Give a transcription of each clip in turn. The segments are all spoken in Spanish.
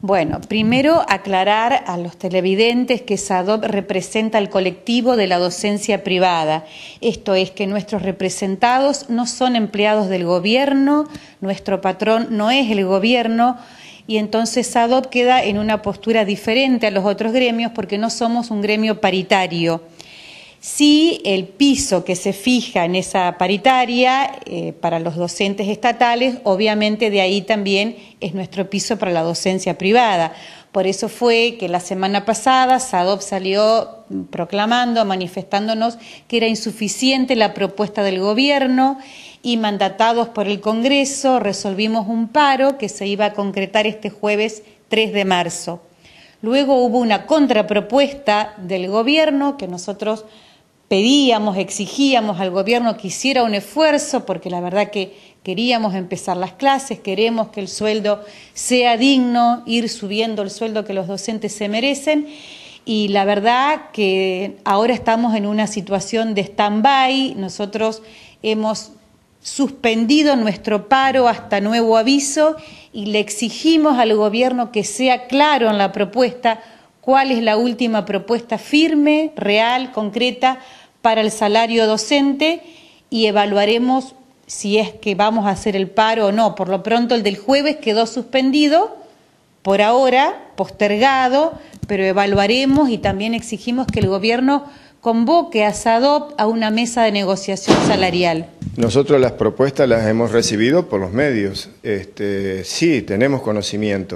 Bueno, primero aclarar a los televidentes que SADOP representa al colectivo de la docencia privada. Esto es que nuestros representados no son empleados del gobierno, nuestro patrón no es el gobierno, y entonces SADOP queda en una postura diferente a los otros gremios porque no somos un gremio paritario si el piso que se fija en esa paritaria eh, para los docentes estatales, obviamente de ahí también es nuestro piso para la docencia privada. Por eso fue que la semana pasada SADOP salió mm, proclamando, manifestándonos que era insuficiente la propuesta del gobierno y mandatados por el Congreso resolvimos un paro que se iba a concretar este jueves 3 de marzo. Luego hubo una contrapropuesta del gobierno que nosotros pedíamos, exigíamos al gobierno que hiciera un esfuerzo, porque la verdad que queríamos empezar las clases, queremos que el sueldo sea digno, ir subiendo el sueldo que los docentes se merecen. Y la verdad que ahora estamos en una situación de stand-by, nosotros hemos suspendido nuestro paro hasta nuevo aviso y le exigimos al gobierno que sea claro en la propuesta cuál es la última propuesta firme, real, concreta para el salario docente y evaluaremos si es que vamos a hacer el paro o no. Por lo pronto el del jueves quedó suspendido, por ahora, postergado, pero evaluaremos y también exigimos que el Gobierno convoque a SADOP a una mesa de negociación salarial. Nosotros las propuestas las hemos recibido por los medios. Este, sí, tenemos conocimiento.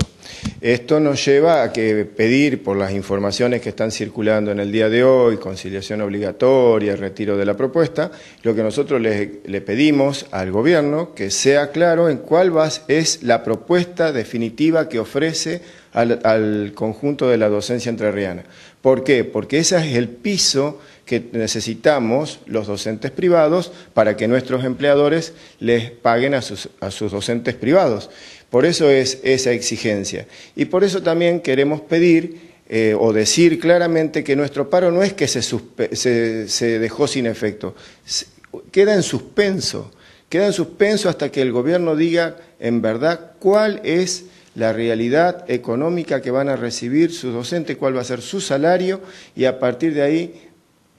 Esto nos lleva a que pedir por las informaciones que están circulando en el día de hoy, conciliación obligatoria, retiro de la propuesta, lo que nosotros le, pedimos al gobierno que sea claro en cuál va, es la propuesta definitiva que ofrece al, al conjunto de la docencia entrerriana. ¿Por qué? Porque ese es el piso que necesitamos los docentes privados para que nuestros empleadores les paguen a sus, a sus docentes privados. Por eso es esa exigencia. Y por eso también queremos pedir eh, o decir claramente que nuestro paro no es que se, se, dejó sin efecto, queda en suspenso, queda en suspenso hasta que el gobierno diga en verdad cuál es la realidad económica que van a recibir sus docentes, cuál va a ser su salario y a partir de ahí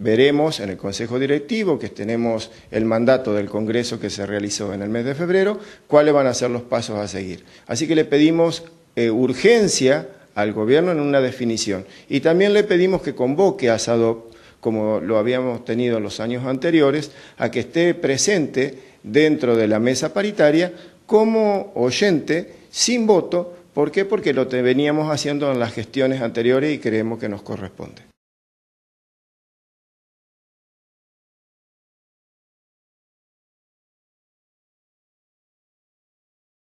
veremos en el Consejo Directivo, que tenemos el mandato del Congreso que se realizó en el mes de febrero, cuáles van a ser los pasos a seguir. Así que le pedimos eh, urgencia al Gobierno en una definición. Y también le pedimos que convoque a SADOP, como lo habíamos tenido en los años anteriores, a que esté presente dentro de la mesa paritaria como oyente sin voto. ¿Por qué? Porque lo veníamos haciendo en las gestiones anteriores y creemos que nos corresponde.